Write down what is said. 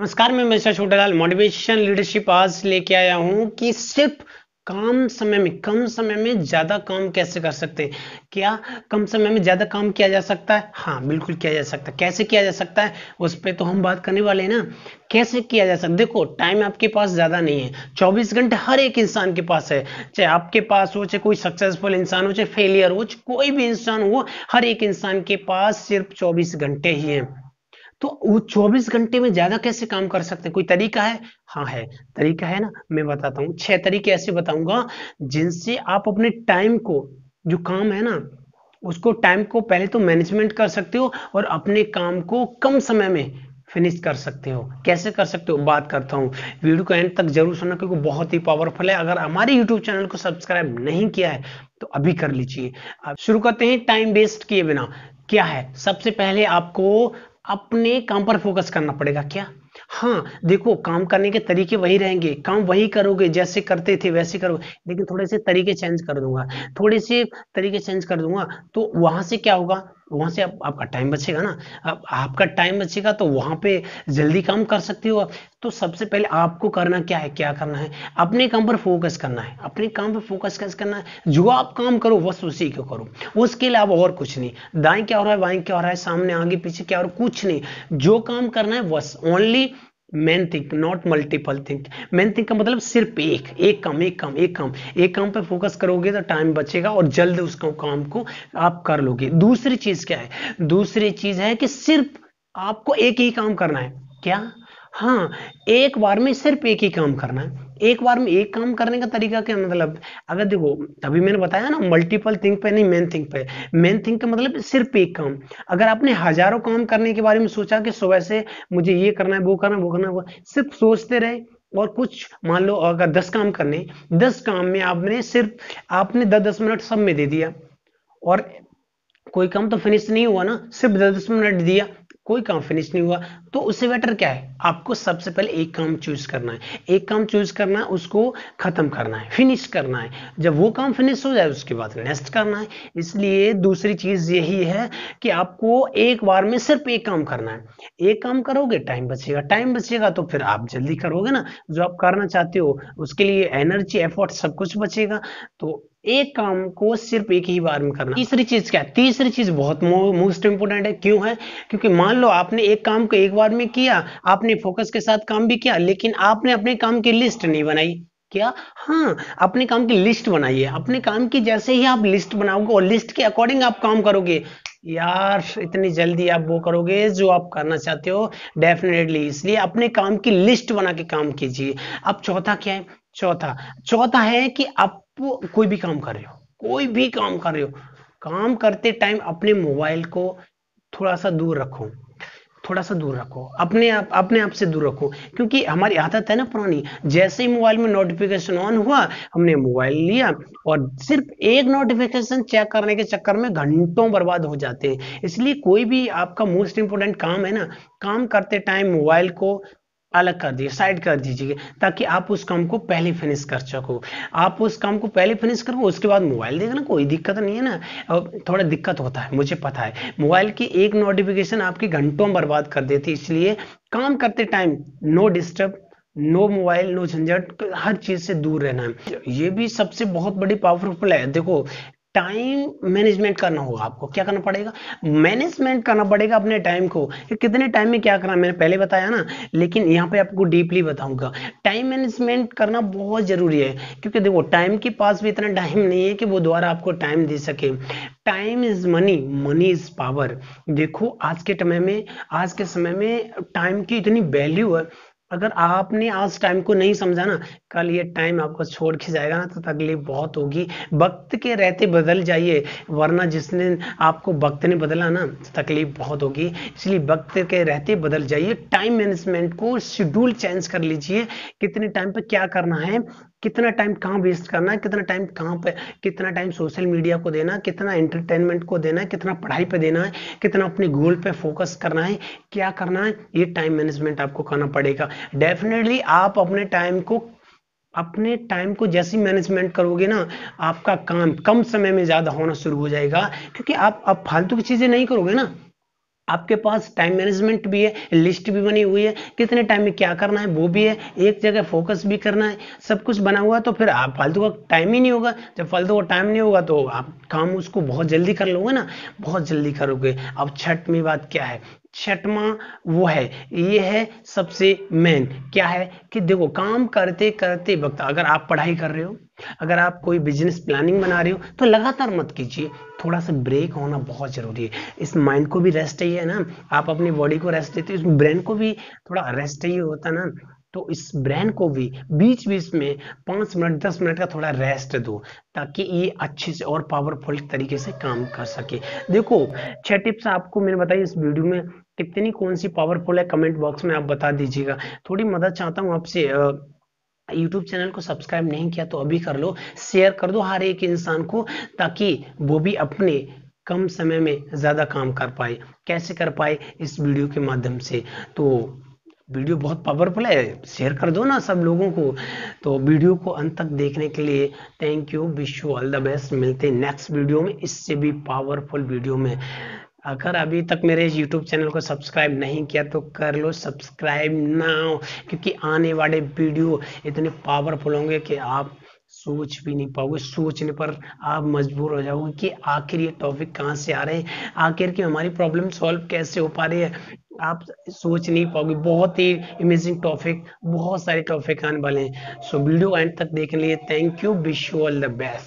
नमस्कार मैं Mishra Chhotelal motivation leadership आज लेके आया हूँ कि सिर्फ काम समय में कम समय में ज़्यादा काम कैसे कर सकते हैं क्या कम समय में ज़्यादा काम किया जा सकता है हाँ बिल्कुल किया जा सकता है कैसे किया जा सकता है उस पर तो हम बात करने वाले हैं ना कैसे किया जा सकता देखो टाइम आपके पास ज़्यादा नहीं है 24 घंटे हर एक इंसान के पास है चाहे आपके पास हो चाहे कोई सक्सेसफुल इंसान हो चाहे फेलियर हो चाहे कोई भी इंसान हो हर एक इंसान के पास सिर्फ चौबीस घंटे ही है तो वो 24 घंटे में ज्यादा कैसे काम कर सकते हैं कोई तरीका है हाँ है तरीका है ना मैं बताता हूँ छह तरीके ऐसे बताऊंगा जिनसे आप अपने टाइम को जो काम है ना उसको टाइम को पहले तो मैनेजमेंट कर सकते हो और अपने काम को कम समय में फिनिश कर सकते हो कैसे कर सकते हो बात करता हूँ वीडियो को एंड तक जरूर सुनना क्योंकि बहुत ही पावरफुल है अगर हमारे यूट्यूब चैनल को सब्सक्राइब नहीं किया है तो अभी कर लीजिए अब शुरू करते हैं टाइम वेस्ट किए बिना क्या है सबसे पहले आपको अपने काम पर फोकस करना पड़ेगा क्या हाँ देखो काम करने के तरीके वही रहेंगे काम वही करोगे जैसे करते थे वैसे करोगे लेकिन थोड़े से तरीके चेंज कर दूंगा थोड़े से तरीके चेंज कर दूंगा तो वहां से क्या होगा वहाँ से आप, आपका टाइम बचेगा ना आप, आपका टाइम बचेगा तो वहाँ पे जल्दी काम कर सकते हो तो सबसे पहले आपको करना क्या है क्या करना है अपने काम पर फोकस करना है अपने काम पर फोकस कैसे करना है जो आप काम करो बस उसी को करो उसके अलावा और कुछ नहीं दाएं क्या हो रहा है बाएं क्या हो रहा है सामने आगे पीछे क्या हो रहा है कुछ नहीं जो काम करना है बस only main thing not multiple thing main thing का मतलब सिर्फ एक एक काम एक काम एक काम एक काम पर फोकस करोगे तो टाइम बचेगा और जल्द उस काम को आप कर लोगे दूसरी चीज क्या है दूसरी चीज है कि सिर्फ आपको एक ही काम करना है क्या हाँ एक बार में सिर्फ एक ही काम करना है एक बार में एक काम करने का तरीका क्या मतलब अगर देखो तभी मैंने बताया ना मल्टीपल थिंक पे नहीं मेन थिंक पे मेन थिंक का मतलब सिर्फ एक काम अगर आपने हजारों काम करने के बारे में सोचा कि सुबह से मुझे ये करना है वो करना है वो करना है वो सिर्फ सोचते रहे और कुछ मान लो अगर दस काम करने दस काम में आपने सिर्फ आपने दस दस मिनट सब में दे दिया और कोई काम तो फिनिश नहीं हुआ ना सिर्फ दस दस मिनट दिया कोई काम फिनिश नहीं हुआ तो उससे बेटर क्या है आपको सबसे पहले एक काम चूज करना है एक काम चूज करना है उसको खत्म करना है फिनिश करना है जब वो काम फिनिश हो जाए उसके बाद नेक्स्ट करना है इसलिए दूसरी चीज यही है कि आपको एक बार में सिर्फ एक काम करना है एक काम करोगे टाइम बचेगा टाइम बचेगा तो फिर आप जल्दी करोगे ना जो आप करना चाहते हो उसके लिए एनर्जी एफर्ट सब कुछ बचेगा तो एक काम को सिर्फ एक ही बार में करना तीसरी चीज क्या है तीसरी चीज बहुत मोस्ट इंपोर्टेंट है क्यों है क्योंकि मान लो आपने एक काम को एक बार में किया आपने फोकस के साथ काम भी किया लेकिन आपने अपने काम की लिस्ट नहीं बनाई क्या हाँ अपने काम की लिस्ट बनाइए अपने काम की जैसे ही आप लिस्ट बनाओगे और लिस्ट के अकॉर्डिंग आप काम करोगे यार इतनी जल्दी आप वो करोगे जो आप करना चाहते हो डेफिनेटली इसलिए अपने काम की लिस्ट बना के काम कीजिए अब चौथा क्या है चौथा चौथा है कि आप वो कोई भी काम कर रहे हो कोई भी काम कर रहे हो काम करते टाइम अपने मोबाइल को थोड़ा सा दूर रखो थोड़ा सा दूर रखो अपने आप अपने आप से दूर रखो क्योंकि हमारी आदत है ना पुरानी जैसे ही मोबाइल में नोटिफिकेशन ऑन हुआ हमने मोबाइल लिया और सिर्फ एक नोटिफिकेशन चेक करने के चक्कर में घंटों बर्बाद हो जाते हैं इसलिए कोई भी आपका मोस्ट इंपोर्टेंट काम है ना काम करते टाइम मोबाइल को अलग कर दिए साइड कर दीजिए ताकि आप उस काम को पहले फिनिश कर सको आप उस काम को पहले फिनिश करो उसके बाद मोबाइल देखना कोई दिक्कत नहीं है ना अब थोड़ा दिक्कत होता है मुझे पता है मोबाइल की एक नोटिफिकेशन आपकी घंटों बर्बाद कर देती है इसलिए काम करते time no disturb no mobile no झंझट हर चीज से दूर रहना है ये भी सबसे बहुत बड़ी पावरफुल है देखो टाइम मैनेजमेंट करना होगा आपको क्या करना पड़ेगा मैनेजमेंट करना पड़ेगा अपने टाइम को कितने टाइम में क्या करना मैंने पहले बताया ना लेकिन यहाँ पे आपको डीपली बताऊंगा टाइम मैनेजमेंट करना बहुत जरूरी है क्योंकि देखो टाइम के पास भी इतना टाइम नहीं है कि वो द्वारा आपको टाइम दे सके time is money money is power देखो आज के समय में आज के समय में टाइम की इतनी वैल्यू है अगर आपने आज टाइम को नहीं समझा ना कल ये टाइम आपको छोड़ के जाएगा ना तो तकलीफ बहुत होगी वक्त के रहते बदल जाइए वरना जिसने आपको वक्त ने बदला ना तो तकलीफ बहुत होगी इसलिए वक्त के रहते बदल जाइए टाइम मैनेजमेंट को शेड्यूल चेंज कर लीजिए कितने टाइम पे क्या करना है कितना टाइम कहाँ वेस्ट करना है कितना टाइम कहाँ पे कितना टाइम सोशल मीडिया को देना है कितना एंटरटेनमेंट को देना है कितना पढ़ाई पे देना है कितना अपने गोल पे फोकस करना है क्या करना है ये टाइम मैनेजमेंट आपको करना पड़ेगा डेफिनेटली आप अपने टाइम को अपने टाइम को जैसे मैनेजमेंट करोगे ना आपका काम कम समय में ज़्यादा होना शुरू हो जाएगा क्योंकि आप अब फालतू की चीज़ें नहीं करोगे ना आपके पास टाइम मैनेजमेंट भी है लिस्ट भी बनी हुई है कितने टाइम में क्या करना है वो भी है एक जगह फोकस भी करना है सब कुछ बना हुआ तो फिर आप फालतू का टाइम ही नहीं होगा जब फालतू का टाइम नहीं होगा तो आप काम उसको बहुत जल्दी कर लोगे ना बहुत जल्दी करोगे अब छठ में बात क्या है छठवा वो है ये है सबसे मेन क्या है कि देखो काम करते करते वक्त अगर आप पढ़ाई कर रहे हो अगर आप कोई बिजनेस प्लानिंग बना रहे हो तो लगातार मत कीजिए थोड़ा सा ब्रेक होना बहुत जरूरी है इस माइंड को भी रेस्ट चाहिए ना आप अपनी बॉडी को रेस्ट देते हो इस ब्रेन को भी थोड़ा रेस्ट चाहिए होता ना तो इस ब्रेन को भी बीच बीच में पांच मिनट दस मिनट का थोड़ा रेस्ट दो ताकि ये अच्छे से और पावरफुल तरीके से काम कर सके देखो छह टिप्स आपको मैंने बताई इस वीडियो में कितनी कौन सी पावरफुल है कमेंट बॉक्स में आप बता दीजिएगा थोड़ी मदद चाहता हूँ आपसे यूट्यूब चैनल को सब्सक्राइब नहीं किया तो अभी कर लो शेयर कर दो हर एक इंसान को ताकि वो भी अपने कम समय में ज़्यादा काम कर पाए कैसे कर पाए इस वीडियो के माध्यम से तो वीडियो बहुत पावरफुल है शेयर कर दो ना सब लोगों को तो वीडियो को अंत तक देखने के लिए thank you wish you all the best मिलते हैं नेक्स्ट वीडियो में इससे भी पावरफुल वीडियो में अगर अभी तक मेरे यूट्यूब चैनल को सब्सक्राइब नहीं किया तो कर लो सब्सक्राइब ना क्योंकि आने वाले वीडियो इतने पावरफुल होंगे कि आप सोच भी नहीं पाओगे सोचने पर आप मजबूर हो जाओगे कि आखिर ये टॉपिक कहाँ से आ रहे हैं आखिर की हमारी प्रॉब्लम सॉल्व कैसे हो पा रही है आप सोच नहीं पाओगे बहुत ही अमेजिंग टॉपिक बहुत सारे टॉपिक आने वाले हैं सो वीडियो एंड तक देखने लिए thank you wish you all the best